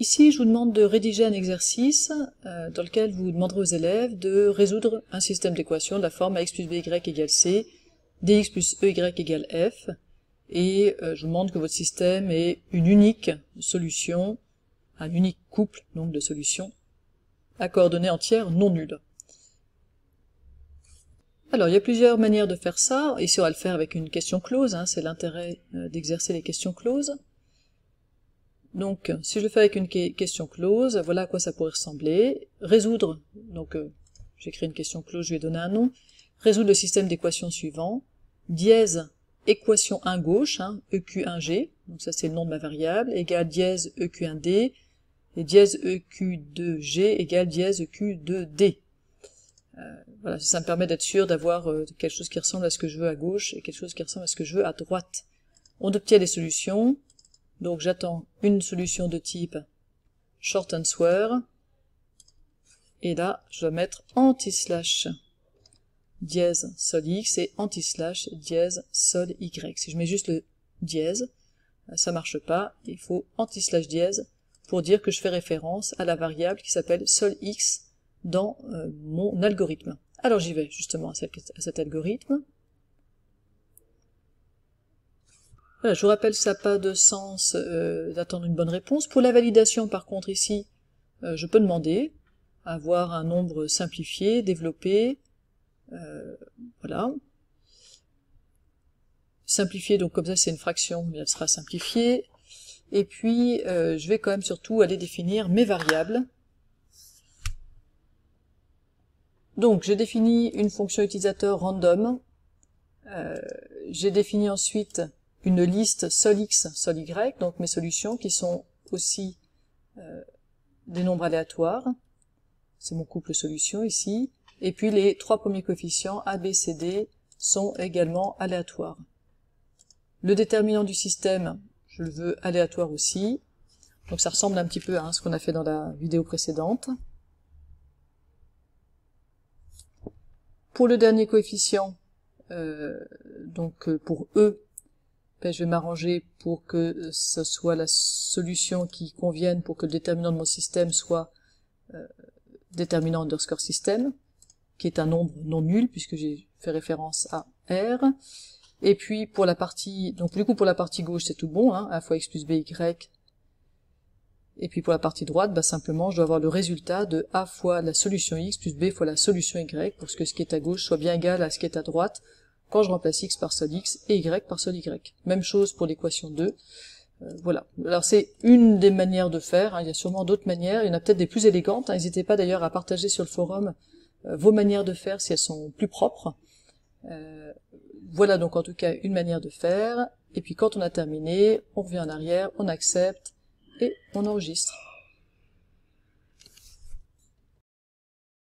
Ici, je vous demande de rédiger un exercice euh, dans lequel vous demanderez aux élèves de résoudre un système d'équations de la forme ax plus by égale c, dx plus ey égale f, et euh, je vous demande que votre système ait une unique solution, un unique couple donc de solutions, à coordonnées entières non nulles. Alors, il y a plusieurs manières de faire ça. Ici, on va le faire avec une question close. Hein, c'est l'intérêt euh, d'exercer les questions closes. Donc, si je le fais avec une question close, voilà à quoi ça pourrait ressembler. Résoudre, donc euh, j'écris une question close, je vais donner un nom. Résoudre le système d'équations suivant. Dièse, équation 1 gauche, hein, EQ1G, donc ça c'est le nom de ma variable, égale dièse EQ1D, et dièse EQ2G égale dièse EQ2D. Euh, voilà, ça me permet d'être sûr d'avoir euh, quelque chose qui ressemble à ce que je veux à gauche et quelque chose qui ressemble à ce que je veux à droite. On obtient des solutions. Donc j'attends une solution de type short and swear. Et là, je vais mettre anti-slash dièse sol x et anti-slash dièse sol y. Si je mets juste le dièse, ça marche pas. Il faut anti-slash dièse pour dire que je fais référence à la variable qui s'appelle sol x dans euh, mon algorithme. Alors j'y vais justement à cet algorithme. je vous rappelle, ça n'a pas de sens euh, d'attendre une bonne réponse. Pour la validation, par contre, ici, euh, je peux demander à avoir un nombre simplifié, développé, euh, voilà. Simplifié, donc comme ça c'est une fraction, mais elle sera simplifiée. Et puis, je vais quand même surtout aller définir mes variables. Donc, j'ai défini une fonction utilisateur random. j'ai défini ensuite une liste sol x, sol y, donc mes solutions qui sont aussi euh, des nombres aléatoires, c'est mon couple solution ici, et puis les trois premiers coefficients A, B, C, D sont également aléatoires. Le déterminant du système, je le veux aléatoire aussi, donc ça ressemble un petit peu à ce qu'on a fait dans la vidéo précédente. Pour le dernier coefficient, euh, donc euh, pour E, je vais m'arranger pour que euh, ce soit la solution qui convienne pour que le déterminant de mon système soit euh, déterminant underscore système, qui est un nombre non nul, puisque j'ai fait référence à R. Et puis pour la partie, donc du coup pour la partie gauche c'est tout bon, hein, A fois x plus b y. Et puis pour la partie droite, bah, simplement je dois avoir le résultat de A fois la solution x plus b fois la solution y, pour que ce qui est à gauche soit bien égal à ce qui est à droite, quand je remplace x par sol x et y par sol y. Même chose pour l'équation 2. Euh, voilà. Alors c'est une des manières de faire, hein. il y a sûrement d'autres manières, il y en a peut-être des plus élégantes. Hein. N'hésitez pas d'ailleurs à partager sur le forum euh, vos manières de faire si elles sont plus propres. Euh, voilà donc en tout cas une manière de faire. Et puis quand on a terminé, on revient en arrière, on accepte et on enregistre.